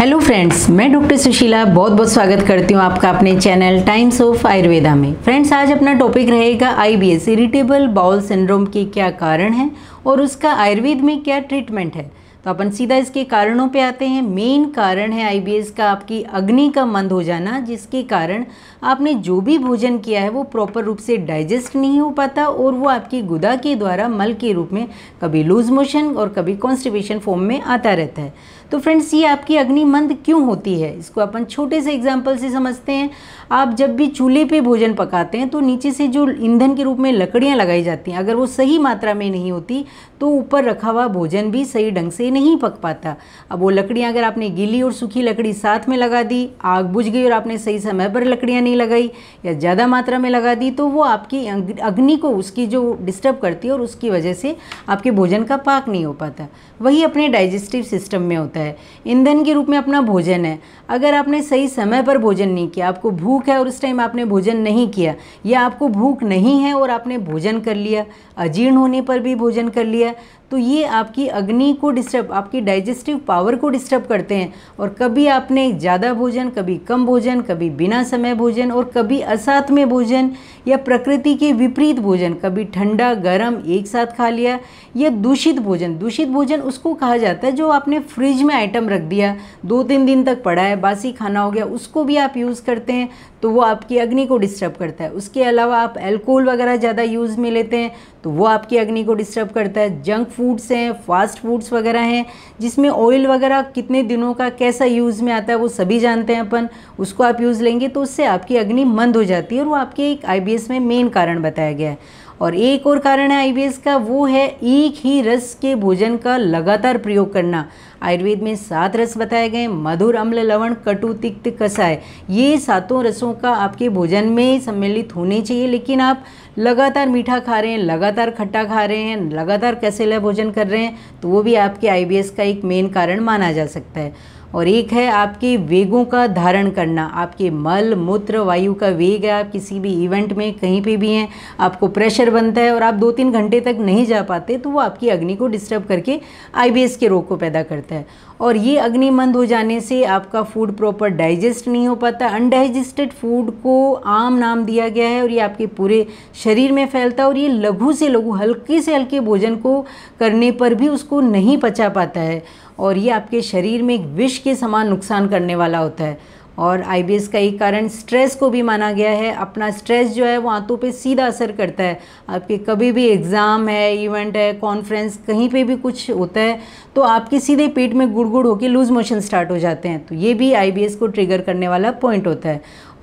hello friends मैं doctor Sushila बहुत बहुत स्वागत करती हूँ आपका अपने चैनल टाइम्स ऑफ आयुर्वेदा में फ्रेंड्स आज अपना टॉपिक रहेगा आईबीएस इरिटेबल बाउल सिंड्रोम के क्या कारण हैं और उसका आयुर्वेद में क्या ट्रीटमेंट है तो अपन सीधा इसके कारणों पे आते हैं मेन कारण है आईबीएस का आपकी अग्नि का मंद हो जाना जिसके कारण आपने जो भी भोजन किया है वो प्रॉपर रूप से डाइजेस्ट नहीं हो पाता और वो आपकी गुदा के द्वारा मल के रूप में कभी लूज मोशन और कभी कॉन्स्टिपेशन फॉर्म में आता रहता है तो फ्रेंड्स ये आपकी अग्निमंद क्यों होती है इसको अपन छोटे से एग्जाम्पल से समझते हैं आप जब भी चूल्हे पे भोजन पकाते हैं तो नीचे से जो ईंधन के रूप में लकड़ियाँ लगाई जाती हैं अगर वो सही मात्रा में नहीं होती तो ऊपर रखा हुआ भोजन भी सही ढंग से नहीं पक पाता अब वो लकड़ियाँ अगर आपने गीली और सूखी लकड़ी साथ में लगा दी आग बुझ गई और आपने सही समय पर लकड़ियाँ नहीं लगाई या ज़्यादा मात्रा में लगा दी तो वो आपकी अग्नि को उसकी जो डिस्टर्ब करती है और उसकी वजह से आपके भोजन का पाक नहीं हो पाता वही अपने डाइजेस्टिव सिस्टम में होता है ईंधन के रूप में अपना भोजन है अगर आपने सही समय पर भोजन नहीं किया आपको भूख है और उस टाइम आपने भोजन नहीं किया या आपको भूख नहीं है और आपने भोजन कर लिया अजीर्ण होने पर भी भोजन कर लिया तो ये आपकी अग्नि को डिस्टर्ब डिस्टर्ब आपकी डाइजेस्टिव पावर को डिस्टर्ब करते हैं और कभी आपने ज़्यादा भोजन कभी कम भोजन कभी बिना समय भोजन और कभी असाथ में भोजन या प्रकृति के विपरीत भोजन कभी ठंडा गर्म एक साथ खा लिया या दूषित भोजन दूषित भोजन उसको कहा जाता है जो आपने फ्रिज में आइटम रख दिया दो तीन दिन तक पड़ा है बासी खाना हो गया उसको भी आप यूज़ करते हैं तो वो आपकी अग्नि को डिस्टर्ब करता है उसके अलावा आप एल्कोहल वगैरह ज़्यादा यूज़ में लेते हैं तो वो आपकी अग्नि को डिस्टर्ब करता है जंक फूड्स हैं फास्ट फूड्स वगैरह हैं जिसमें ऑयल वगैरह कितने दिनों का कैसा यूज़ में आता है वो सभी जानते हैं अपन उसको आप यूज़ लेंगे तो उससे आपकी अग्नि मंद हो जाती है और वो आपके एक आई में मेन कारण बताया गया है और एक और कारण है आई का वो है एक ही रस के भोजन का लगातार प्रयोग करना आयुर्वेद में सात रस बताए गए मधुर अम्ल लवण कटु तिक्त कसाय ये सातों रसों का आपके भोजन में सम्मिलित होने चाहिए लेकिन आप लगातार मीठा खा रहे हैं लगातार खट्टा खा रहे हैं लगातार कैसेला भोजन कर रहे हैं तो वो भी आपके आई का एक मेन कारण माना जा सकता है और एक है आपके वेगों का धारण करना आपके मल मूत्र वायु का वेग है आप किसी भी इवेंट में कहीं पे भी हैं आपको प्रेशर बनता है और आप दो तीन घंटे तक नहीं जा पाते तो वो आपकी अग्नि को डिस्टर्ब करके आईबीएस के रोग को पैदा करते हैं सकता है और ये अग्नि मंद हो जाने से आपका फूड प्रॉपर डाइजेस्ट नहीं हो पाता अनडाइजेस्टेड फूड को आम नाम दिया गया है और ये आपके पूरे शरीर में फैलता है और ये लघु से लघु हल्के से हल्के भोजन को करने पर भी उसको नहीं पचा पाता है और ये आपके शरीर में एक विष के समान नुकसान करने वाला होता है और आई का एक कारण स्ट्रेस को भी माना गया है अपना स्ट्रेस जो है वो आंतों पे सीधा असर करता है आपके कभी भी एग्ज़ाम है इवेंट है कॉन्फ्रेंस कहीं पे भी कुछ होता है तो आपके सीधे पेट में गुड़ गुड़ होकर लूज़ मोशन स्टार्ट हो जाते हैं तो ये भी आई को ट्रिगर करने वाला पॉइंट होता है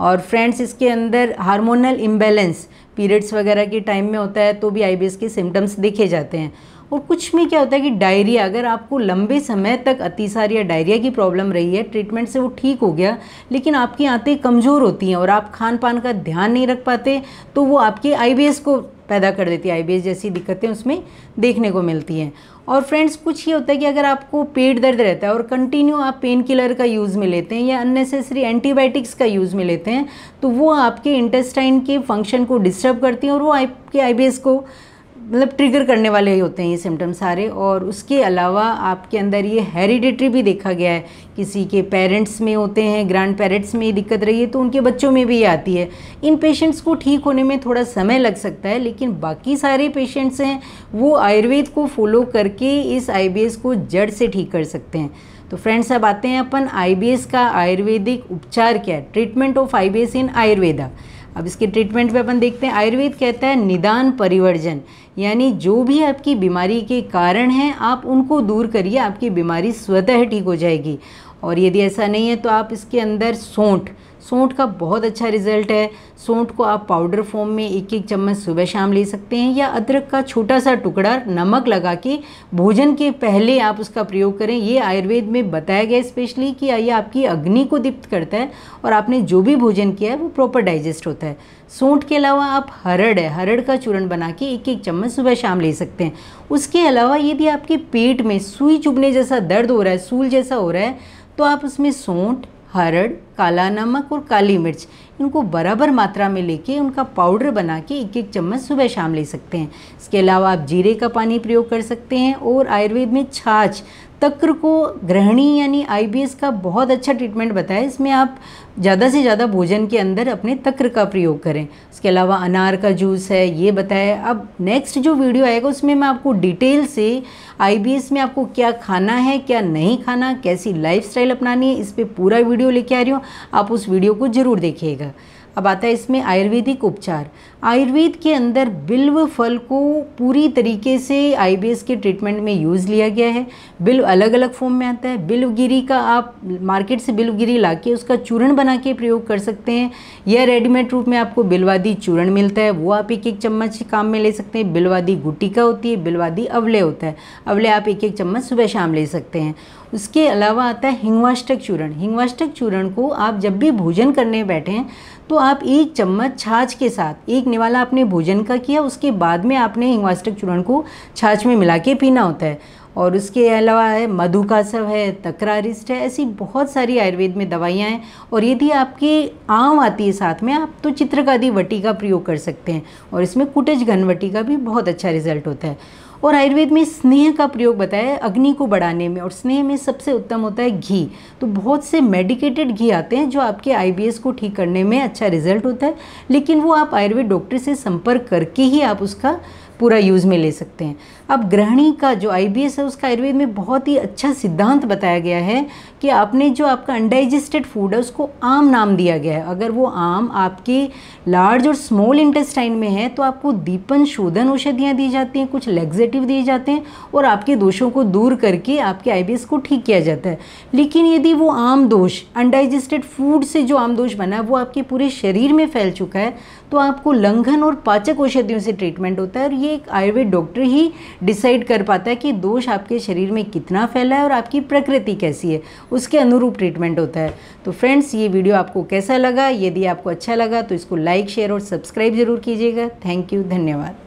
और फ्रेंड्स इसके अंदर हार्मोनल इम्बेलेंस पीरियड्स वगैरह के टाइम में होता है तो भी आई के सिम्टम्स देखे जाते हैं और कुछ में क्या होता है कि डायरिया अगर आपको लंबे समय तक अतिसार या डायरिया की प्रॉब्लम रही है ट्रीटमेंट से वो ठीक हो गया लेकिन आपकी आँतें कमज़ोर होती हैं और आप खान पान का ध्यान नहीं रख पाते तो वो आपके आई को पैदा कर देती है आई जैसी दिक्कतें उसमें देखने को मिलती हैं और फ्रेंड्स कुछ ये होता है कि अगर आपको पेट दर्द रहता है और कंटिन्यू आप पेन किलर का यूज़ में लेते हैं या अननेसेसरी एंटीबायोटिक्स का यूज़ में लेते हैं तो वो आपके इंटेस्टाइन के फंक्शन को डिस्टर्ब करती हैं और वो आपके आई को मतलब ट्रिगर करने वाले ही होते हैं ये सिम्टम सारे और उसके अलावा आपके अंदर ये हेरिडिटरी भी देखा गया है किसी के पेरेंट्स में होते हैं ग्रैंड पेरेंट्स में ये दिक्कत रही है तो उनके बच्चों में भी ये आती है इन पेशेंट्स को ठीक होने में थोड़ा समय लग सकता है लेकिन बाकी सारे पेशेंट्स हैं वो आयुर्वेद को फॉलो करके इस आई को जड़ से ठीक कर सकते हैं तो फ्रेंड्स अब आते हैं अपन आई का आयुर्वेदिक उपचार क्या है treatment of eye in Ayurveda अब इसके ट्रीटमेंट पे अपन देखते हैं आयुर्वेद कहता है निदान परिवर्जन यानी जो भी आपकी बीमारी के कारण हैं आप उनको दूर करिए आपकी बीमारी स्वतः ठीक हो जाएगी और यदि ऐसा नहीं है तो आप इसके अंदर सोंठ सोंठ का बहुत अच्छा रिजल्ट है सौंठ को आप पाउडर फॉर्म में एक एक चम्मच सुबह शाम ले सकते हैं या अदरक का छोटा सा टुकड़ा नमक लगा के भोजन के पहले आप उसका प्रयोग करें ये आयुर्वेद में बताया गया स्पेशली कि ये आपकी अग्नि को दीप्त करता है और आपने जो भी भोजन किया है वो प्रॉपर डाइजेस्ट होता है सूंठ के अलावा आप हरड़ है हरड़ का चूर्ण बना के एक एक चम्मच सुबह शाम ले सकते हैं उसके अलावा यदि आपके पेट में सुई चुभने जैसा दर्द हो रहा है सूल जैसा हो रहा है तो आप उसमें सूंठ हरड़ काला नमक और काली मिर्च इनको बराबर मात्रा में लेके उनका पाउडर बना के एक एक चम्मच सुबह शाम ले सकते हैं इसके अलावा आप जीरे का पानी प्रयोग कर सकते हैं और आयुर्वेद में छाछ तक्र को ग्रहणी यानी आईबीएस का बहुत अच्छा ट्रीटमेंट बताया इसमें आप ज़्यादा से ज़्यादा भोजन के अंदर अपने तक्र का प्रयोग करें इसके अलावा अनार का जूस है ये बताया अब नेक्स्ट जो वीडियो आएगा उसमें मैं आपको डिटेल से आईबीएस में आपको क्या खाना है क्या नहीं खाना कैसी लाइफ अपनानी है इस पर पूरा वीडियो लेके आ रही हूँ आप उस वीडियो को ज़रूर देखिएगा अब आता है इसमें आयुर्वेदिक उपचार आयुर्वेद के अंदर बिल्व फल को पूरी तरीके से आई के ट्रीटमेंट में यूज़ लिया गया है बिल्व अलग अलग फॉर्म में आता है बिल्वगिरी का आप मार्केट से बिल्वगिरी ला के उसका चूर्ण बना के प्रयोग कर सकते हैं या रेडीमेड रूप में आपको बिलवादी चूर्ण मिलता है वो आप एक एक चम्मच काम में ले सकते हैं बिलवादी गुटिका होती है बिलवादी अवले होता है अवले आप एक एक चम्मच सुबह शाम ले सकते हैं उसके अलावा आता है हिंगवाष्टक चूर्ण हिंगवाष्टक चूर्ण को आप जब भी भोजन करने बैठें तो आप एक चम्मच छाछ के साथ एक निवाला आपने भोजन का किया उसके बाद में आपने हिंगवाष्टक चूर्ण को छाछ में मिला के पीना होता है और उसके अलावा है मधु का सब है तकरारिस्ट है ऐसी बहुत सारी आयुर्वेद में दवाइयाँ हैं और यदि आपके आम आती है साथ में आप तो चित्रकादी वटी का प्रयोग कर सकते हैं और इसमें कुटज वटी का भी बहुत अच्छा रिजल्ट होता है और आयुर्वेद में स्नेह का प्रयोग बताया है अग्नि को बढ़ाने में और स्नेह में सबसे उत्तम होता है घी तो बहुत से मेडिकेटेड घी आते हैं जो आपके आई को ठीक करने में अच्छा रिजल्ट होता है लेकिन वो आप आयुर्वेद डॉक्टर से संपर्क करके ही आप उसका पूरा यूज़ में ले सकते हैं अब ग्रहणी का जो आई है उसका आयुर्वेद में बहुत ही अच्छा सिद्धांत बताया गया है कि आपने जो आपका अनडाइजेस्टेड फूड है उसको आम नाम दिया गया है अगर वो आम आपके लार्ज और स्मॉल इंटेस्टाइन में है तो आपको दीपन शोधन औषधियाँ दी जाती हैं कुछ लेग्जेटिव दिए जाते हैं और आपके दोषों को दूर करके आपके आई को ठीक किया जाता है लेकिन यदि वो आम दोष अनडाइजेस्टेड फूड से जो आम दोष बना है वो आपके पूरे शरीर में फैल चुका है तो आपको लंघन और पाचक औषधियों से ट्रीटमेंट होता है और ये एक आयुर्वेद डॉक्टर ही डिसाइड कर पाता है कि दोष आपके शरीर में कितना फैला है और आपकी प्रकृति कैसी है उसके अनुरूप ट्रीटमेंट होता है तो फ्रेंड्स ये वीडियो आपको कैसा लगा यदि आपको अच्छा लगा तो इसको लाइक शेयर और सब्सक्राइब ज़रूर कीजिएगा थैंक यू धन्यवाद